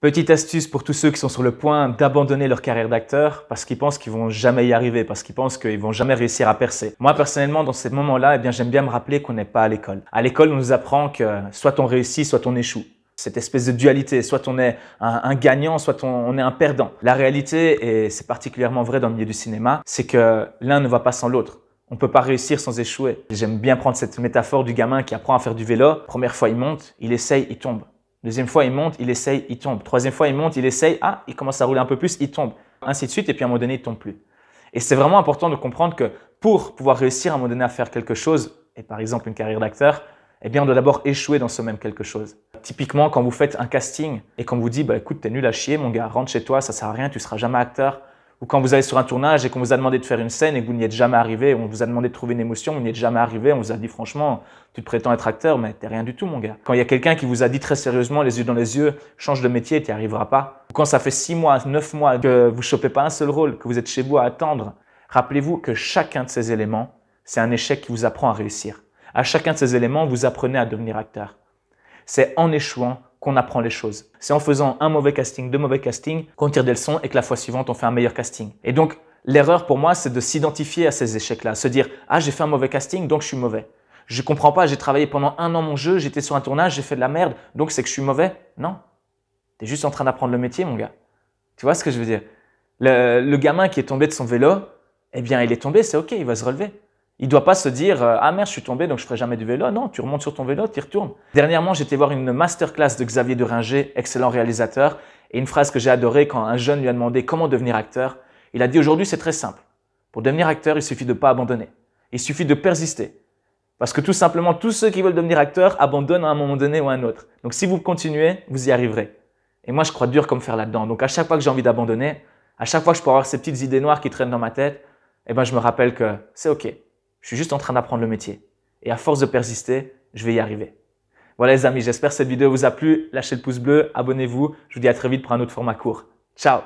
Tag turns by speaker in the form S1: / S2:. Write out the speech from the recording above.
S1: Petite astuce pour tous ceux qui sont sur le point d'abandonner leur carrière d'acteur parce qu'ils pensent qu'ils vont jamais y arriver, parce qu'ils pensent qu'ils vont jamais réussir à percer. Moi personnellement, dans ces moments-là, eh bien j'aime bien me rappeler qu'on n'est pas à l'école. À l'école, on nous apprend que soit on réussit, soit on échoue. Cette espèce de dualité, soit on est un, gagnant, soit on, est un perdant. La réalité, et c'est particulièrement vrai dans le milieu du cinéma, c'est que l'un ne va pas sans l'autre. On peut pas réussir sans échouer. J'aime bien prendre cette métaphore du gamin qui apprend à faire du vélo. Première fois, il monte, il essaye, il tombe. Deuxième fois, il monte, il essaye, il tombe. Troisième fois, il monte, il essaye, ah, il commence à rouler un peu plus, il tombe. Ainsi de suite, et puis à un moment donné, il tombe plus. Et c'est vraiment important de comprendre que pour pouvoir réussir à un moment donné à faire quelque chose, et par exemple une carrière d'acteur, eh bien, on doit d'abord échouer dans ce même quelque chose. Typiquement, quand vous faites un casting et qu'on vous dit, bah écoute, t'es nul à chier, mon gars, rentre chez toi, ça sert à rien, tu seras jamais acteur ou quand vous allez sur un tournage et qu'on vous a demandé de faire une scène et que vous n'y êtes jamais arrivé, on vous a demandé de trouver une émotion, vous n'y êtes jamais arrivé, on vous a dit franchement, tu te prétends être acteur, mais t'es rien du tout, mon gars. Quand il y a quelqu'un qui vous a dit très sérieusement, les yeux dans les yeux, change de métier, t'y arriveras pas. Ou quand ça fait six mois, neuf mois que vous chopez pas un seul rôle, que vous êtes chez vous à attendre, rappelez-vous que chacun de ces éléments, c'est un échec qui vous apprend à réussir. À chacun de ces éléments, vous apprenez à devenir acteur. C'est en échouant qu'on apprend les choses. C'est en faisant un mauvais casting, deux mauvais castings qu'on tire des leçons et que la fois suivante on fait un meilleur casting. Et donc l'erreur pour moi c'est de s'identifier à ces échecs-là, se dire ah j'ai fait un mauvais casting donc je suis mauvais. Je comprends pas, j'ai travaillé pendant un an mon jeu, j'étais sur un tournage, j'ai fait de la merde, donc c'est que je suis mauvais. Non, tu es juste en train d'apprendre le métier mon gars. Tu vois ce que je veux dire le, le gamin qui est tombé de son vélo, eh bien il est tombé, c'est ok, il va se relever. Il ne doit pas se dire euh, Ah merde, je suis tombé, donc je ne ferai jamais du vélo. Non, tu remontes sur ton vélo, tu y retournes. Dernièrement, j'étais voir une masterclass de Xavier Deringer, excellent réalisateur, et une phrase que j'ai adorée quand un jeune lui a demandé comment devenir acteur. Il a dit Aujourd'hui, c'est très simple. Pour devenir acteur, il suffit de pas abandonner. Il suffit de persister. Parce que tout simplement, tous ceux qui veulent devenir acteur abandonnent à un moment donné ou à un autre. Donc si vous continuez, vous y arriverez. Et moi, je crois dur comme faire là-dedans. Donc à chaque fois que j'ai envie d'abandonner, à chaque fois que je peux avoir ces petites idées noires qui traînent dans ma tête, eh ben, je me rappelle que c'est OK. Je suis juste en train d'apprendre le métier. Et à force de persister, je vais y arriver. Voilà les amis, j'espère que cette vidéo vous a plu. Lâchez le pouce bleu, abonnez-vous. Je vous dis à très vite pour un autre format court. Ciao